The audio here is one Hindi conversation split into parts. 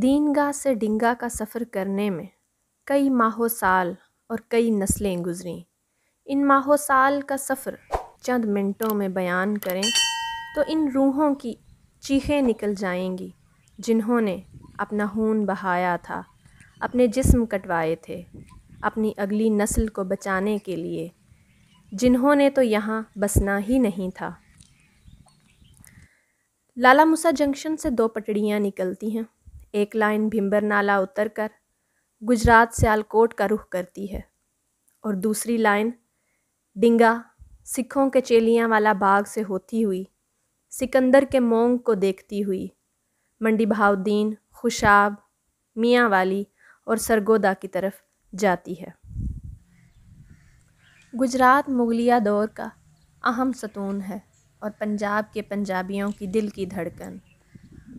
दीनगा से डिंगा का सफ़र करने में कई माहों साल और कई नस्लें गुजरी इन माहों साल का सफ़र चंद मिनटों में बयान करें तो इन रूहों की चीखें निकल जाएंगी जिन्होंने अपना खून बहाया था अपने जिस्म कटवाए थे अपनी अगली नस्ल को बचाने के लिए जिन्होंने तो यहाँ बसना ही नहीं था लाला मूसा जंक्शन से दो पटड़ियाँ निकलती हैं एक लाइन भिम्बर नाला उतर कर गुजरात सियालकोट का रुख करती है और दूसरी लाइन डिंगा सिखों के चेलियाँ वाला बाग से होती हुई सिकंदर के मोंग को देखती हुई मंडी बहाउद्दीन खुशाब मियाँ वाली और सरगोदा की तरफ जाती है गुजरात मुगलिया दौर का अहम सतून है और पंजाब के पंजाबियों की दिल की धड़कन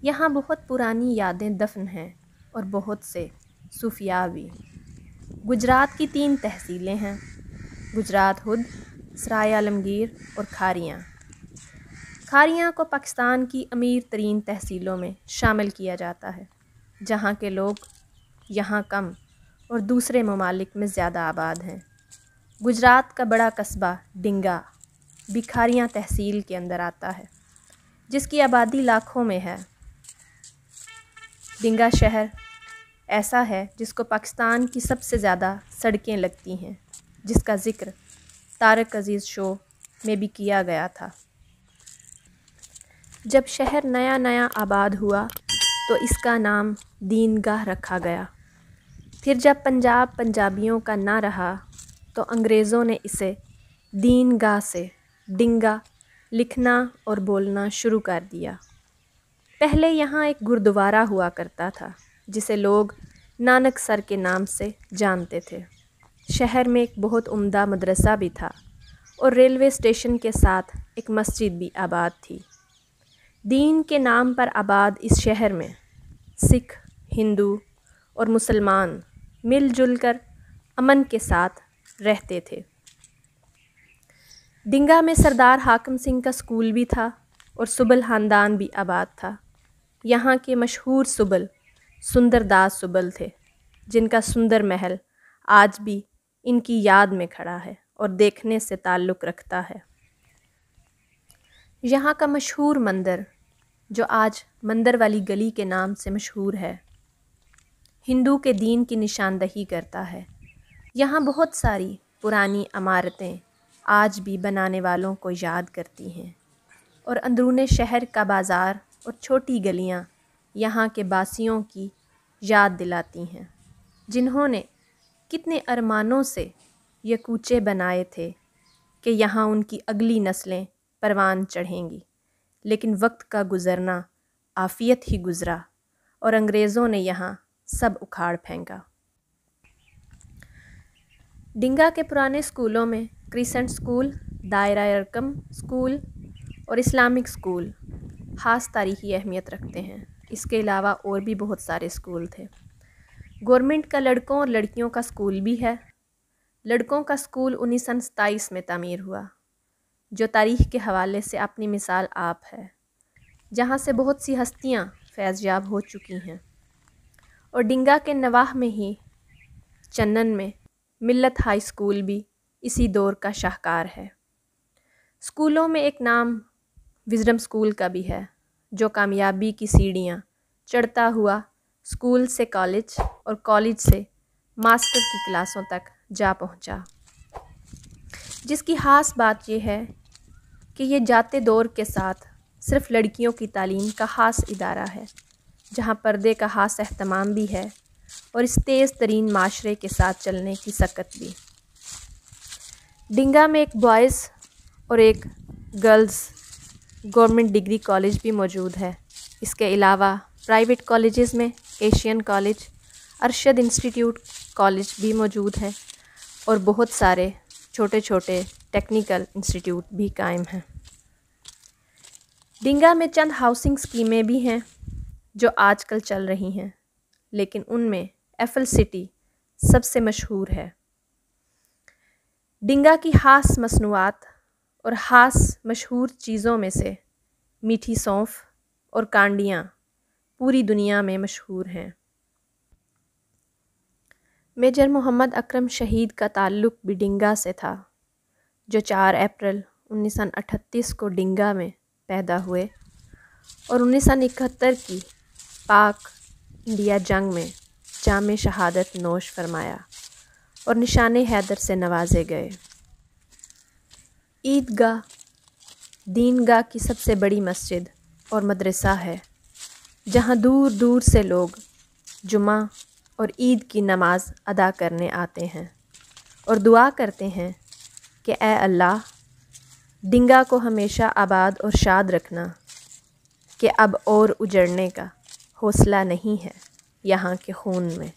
यहाँ बहुत पुरानी यादें दफ़न हैं और बहुत से सूफिया भी गुजरात की तीन तहसीलें हैं गुजरात हुद सराय आलमगीर और खारियाँ खारियाँ को पाकिस्तान की अमीर तरीन तहसीलों में शामिल किया जाता है जहाँ के लोग यहाँ कम और दूसरे ममालिक में ज़्यादा आबाद हैं गुजरात का बड़ा कस्बा डिंगा भिखारियाँ तहसील के अंदर आता है जिसकी आबादी लाखों में है डिंगा शहर ऐसा है जिसको पाकिस्तान की सबसे ज़्यादा सड़कें लगती हैं जिसका ज़िक्र तारक अज़ीज़ शो में भी किया गया था जब शहर नया नया आबाद हुआ तो इसका नाम दीनगाह रखा गया फिर जब पंजाब पंजाबियों का ना रहा तो अंग्रेज़ों ने इसे दीनगाह से डिंगा लिखना और बोलना शुरू कर दिया पहले यहाँ एक गुरुद्वारा हुआ करता था जिसे लोग नानक सर के नाम से जानते थे शहर में एक बहुत उम्दा मदरसा भी था और रेलवे स्टेशन के साथ एक मस्जिद भी आबाद थी दीन के नाम पर आबाद इस शहर में सिख हिंदू और मुसलमान मिलजुल कर अमन के साथ रहते थे डिंगा में सरदार हाकम सिंह का स्कूल भी था और सुबल खानदान भी आबाद था यहाँ के मशहूर सुबल सुंदरदास सुबल थे जिनका सुंदर महल आज भी इनकी याद में खड़ा है और देखने से ताल्लुक़ रखता है यहाँ का मशहूर मंदिर जो आज मंदिर वाली गली के नाम से मशहूर है हिंदू के दीन की निशानदही करता है यहाँ बहुत सारी पुरानी इमारतें आज भी बनाने वालों को याद करती हैं और अंदरून शहर का बाज़ार और छोटी गलियां यहाँ के बासियों की याद दिलाती हैं जिन्होंने कितने अरमानों से ये कूचे बनाए थे कि यहाँ उनकी अगली नस्लें परवान चढ़ेंगी लेकिन वक्त का गुज़रना आफ़ियत ही गुज़रा और अंग्रेज़ों ने यहाँ सब उखाड़ फेंका डिंगा के पुराने स्कूलों में क्रिसेंट स्कूल दायरा अरकम स्कूल और इस्लामिक स्कूल ख़ास तारीखी अहमियत रखते हैं इसके अलावा और भी बहुत सारे स्कूल थे गवर्नमेंट का लड़कों और लड़कियों का स्कूल भी है लड़कों का स्कूल उन्नीस सन सताईस में तमीर हुआ जो तारीख के हवाले से अपनी मिसाल आप है जहाँ से बहुत सी हस्तियाँ फैज़याब हो चुकी हैं और डिंगा के नवाह में ही चन्नन में मिल्लत हाई स्कूल भी इसी दौर का शाहकार है स्कूलों में एक नाम विजडम स्कूल का भी है जो कामयाबी की सीढ़ियाँ चढ़ता हुआ स्कूल से कॉलेज और कॉलेज से मास्टर की क्लासों तक जा पहुँचा जिसकी ख़ास बात यह है कि ये जाते दौर के साथ सिर्फ लड़कियों की तालीम का ख़ास इदारा है जहाँ पर्दे का ख़ास अहतमाम भी है और इस तेज़ तरीन माशरे के साथ चलने की सकत भी डिंगा में एक बॉयज़ और एक गर्ल्स गवर्नमेंट डिग्री कॉलेज भी मौजूद है इसके अलावा प्राइवेट कॉलेज़ में Asian college Arshad institute college भी मौजूद है और बहुत सारे छोटे छोटे टेक्निकल इंस्टीट्यूट भी कायम हैं डिंगा में चंद हाउसिंग स्कीमें भी हैं जो आजकल चल रही हैं लेकिन उनमें एफल सिटी सबसे मशहूर है डिंगा की खास मसनूआत और ख़ास मशहूर चीज़ों में से मीठी सौंफ और कांडियाँ पूरी दुनिया में मशहूर हैं मेजर मोहम्मद अकरम शहीद का ताल्लुक़ डिंगा से था जो 4 अप्रैल 1938 को डिंगा में पैदा हुए और इकहत्तर की पाक इंडिया जंग में जाम शहादत नोश फरमाया और निशान हैदर से नवाजे गए ईदगाह दीनगाह की सबसे बड़ी मस्जिद और मदरसा है जहाँ दूर दूर से लोग जुमा और ईद की नमाज अदा करने आते हैं और दुआ करते हैं कि ए अल्लाह डिंगा को हमेशा आबाद और शाद रखना कि अब और उजड़ने का हौसला नहीं है यहाँ के खून में